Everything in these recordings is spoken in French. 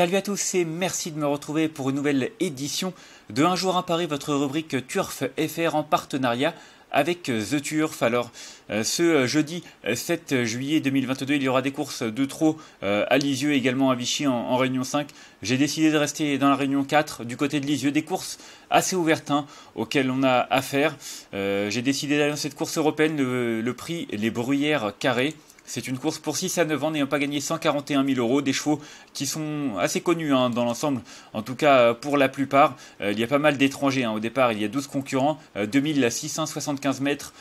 Salut à tous et merci de me retrouver pour une nouvelle édition de Un jour à Paris, votre rubrique Turf FR en partenariat avec The Turf. Alors, euh, ce jeudi 7 juillet 2022, il y aura des courses de trop euh, à Lisieux, également à Vichy en, Réunion 5. J'ai décidé de rester dans la Réunion 4, du côté de Lisieux, des courses assez ouvertes hein, auxquelles on a affaire. Euh, j'ai décidé d'aller dans cette course européenne, le prix Les Bruyères Carrées. C'est une course pour 6 à 9 ans n'ayant pas gagné 141 000 euros, des chevaux qui sont assez connus hein, dans l'ensemble, en tout cas euh, pour la plupart. Euh, il y a pas mal d'étrangers, hein. au départ il y a 12 concurrents, 2675 euh, mètres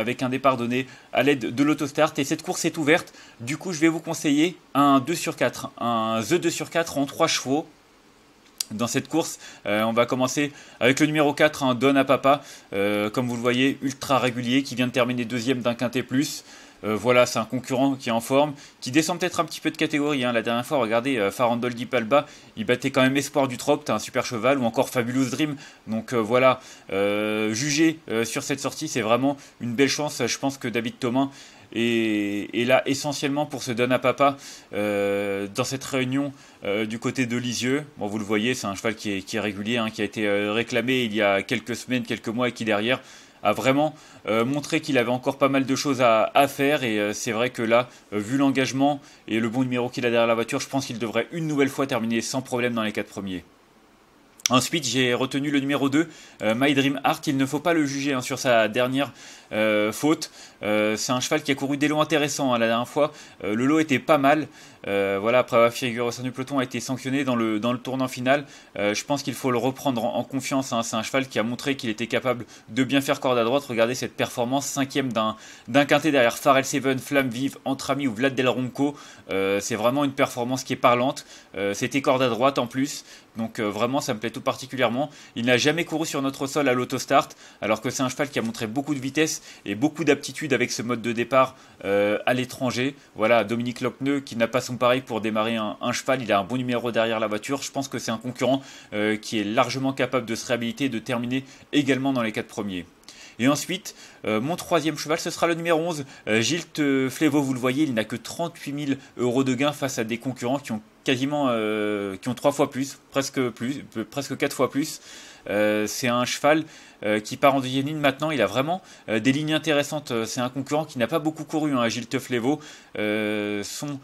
avec un départ donné à l'aide de l'autostart et cette course est ouverte. Du coup je vais vous conseiller un 2 sur 4, un The 2 sur 4 en 3 chevaux dans cette course. on va commencer avec le numéro 4, un Don à Papa, comme vous le voyez, ultra régulier, qui vient de terminer deuxième d'un quintet plus. Euh, voilà, c'est un concurrent qui est en forme, qui descend peut-être un petit peu de catégorie. Hein. La dernière fois, regardez, euh, Farandol Gipalba, il battait quand même Espoir du Trop, t'as un super cheval, ou encore Fabulous Dream. Donc euh, voilà, juger sur cette sortie, c'est vraiment une belle chance. Je pense que David Thomas est, là essentiellement pour se donner à papa dans cette réunion du côté de Lisieux. Bon, vous le voyez, c'est un cheval qui est, régulier, hein, qui a été réclamé il y a quelques semaines, quelques mois, et qui derrière a vraiment euh, montré qu'il avait encore pas mal de choses à, faire. Et euh, c'est vrai que là, euh, vu l'engagement et le bon numéro qu'il a derrière la voiture, je pense qu'il devrait une nouvelle fois terminer sans problème dans les quatre premiers. Ensuite, j'ai retenu le numéro 2, My Dream Art. Il ne faut pas le juger hein, sur sa dernière faute. c'est un cheval qui a couru des lots intéressants hein, la dernière fois. le lot était pas mal. Euh, voilà, après avoir figure au sein du peloton, a été sanctionné dans le, dans le tournant final. Euh, je pense qu'il faut le reprendre en, confiance. Hein. C'est un cheval qui a montré qu'il était capable de bien faire corde à droite. Regardez cette performance, cinquième d'un, d'un quintet derrière Farel Seven, Flamme Vive, Entre amis ou Vlad Del Ronco. Euh, c'est vraiment une performance qui est parlante. C'était corde à droite en plus. Donc vraiment, ça me plaît tout particulièrement. Il n'a jamais couru sur notre sol à l'autostart, alors que c'est un cheval qui a montré beaucoup de vitesse et beaucoup d'aptitude avec ce mode de départ à l'étranger. Voilà, Dominique Lopneux qui n'a pas son pareil pour démarrer un, cheval. Il a un bon numéro derrière la voiture. Je pense que c'est un concurrent euh, qui est largement capable de se réhabiliter et de terminer également dans les quatre premiers. Et ensuite, euh, mon troisième cheval, ce sera le numéro 11, euh, Gilt vous le voyez, il n'a que 38 000 euros de gain face à des concurrents qui ont quasiment, qui ont trois fois plus, presque plus, presque quatre fois plus. c'est un cheval qui part en deuxième ligne maintenant, il a vraiment des lignes intéressantes. C'est un concurrent qui n'a pas beaucoup couru, hein, Gilt Flévo, son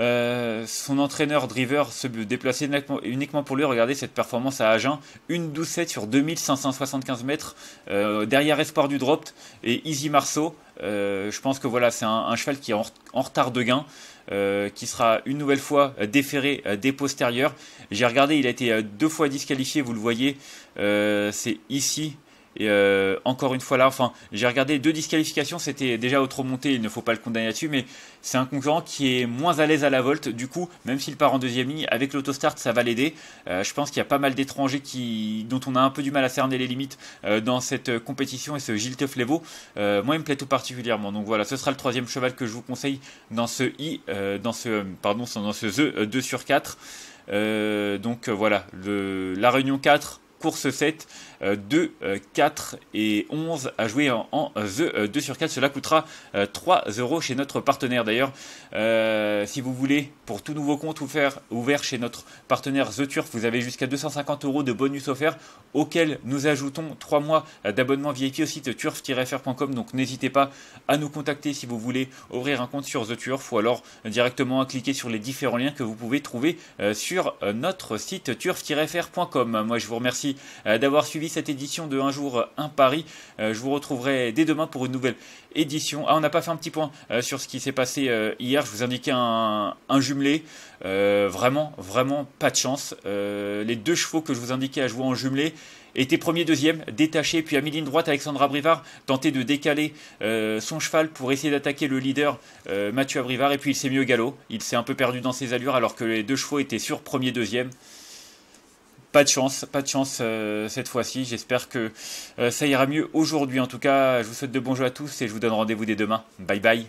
euh, son entraîneur Driver se déplaçait uniquement pour lui. regarder cette performance à Agen. Une 12-7 sur 2575 mètres. Euh, derrière Espoir du Drop et Easy Marceau. Euh, je pense que voilà, c'est un, cheval qui est en, retard de gain. qui sera une nouvelle fois déféré des postérieurs. J'ai regardé, il a été deux fois disqualifié, vous le voyez. c'est ici et euh, encore une fois là, enfin, j'ai regardé deux disqualifications, c'était déjà autre montée, il ne faut pas le condamner là-dessus, mais c'est un concurrent qui est moins à l'aise à la volte. Du coup, même s'il part en deuxième ligne, avec l'autostart, ça va l'aider. Euh, je pense qu'il y a pas mal d'étrangers qui, dont on a un peu du mal à cerner les limites euh, dans cette compétition et ce Gilles Flevo, moi, il me plaît tout particulièrement. Donc voilà, ce sera le troisième cheval que je vous conseille dans ce i, dans ce, pardon, dans ce the 2 sur 4. donc voilà, le, la réunion 4 pour ce set. 2, 4 et 11 à jouer en, euh, The 2 euh, sur 4. Cela coûtera 3 euh, euros chez notre partenaire. D'ailleurs, si vous voulez, pour tout nouveau compte ouvert, ouvert chez notre partenaire The Turf, vous avez jusqu'à 250 euros de bonus offerts auxquels nous ajoutons 3 mois d'abonnement VIP au site turf-fr.com. Donc n'hésitez pas à nous contacter si vous voulez ouvrir un compte sur The Turf ou alors directement à cliquer sur les différents liens que vous pouvez trouver sur notre site turf-fr.com. Moi, je vous remercie euh, d'avoir suivi cette édition de Un jour, un Paris. Euh, je vous retrouverai dès demain pour une nouvelle édition. Ah, on n'a pas fait un petit point euh, sur ce qui s'est passé hier. Je vous indiquais un, jumelé. vraiment, vraiment pas de chance. les deux chevaux que je vous indiquais à jouer en jumelé étaient premier, deuxième, détachés, puis à mi-ligne droite, Alexandra Brivard tentait de décaler son cheval pour essayer d'attaquer le leader Mathieu Abrivard, et puis il s'est mis au galop, il s'est un peu perdu dans ses allures alors que les deux chevaux étaient sur premier, deuxième. Pas de chance, pas de chance euh, cette fois-ci. J'espère que euh, ça ira mieux aujourd'hui. En tout cas, je vous souhaite de bons jeux à tous et je vous donne rendez-vous dès demain. Bye bye.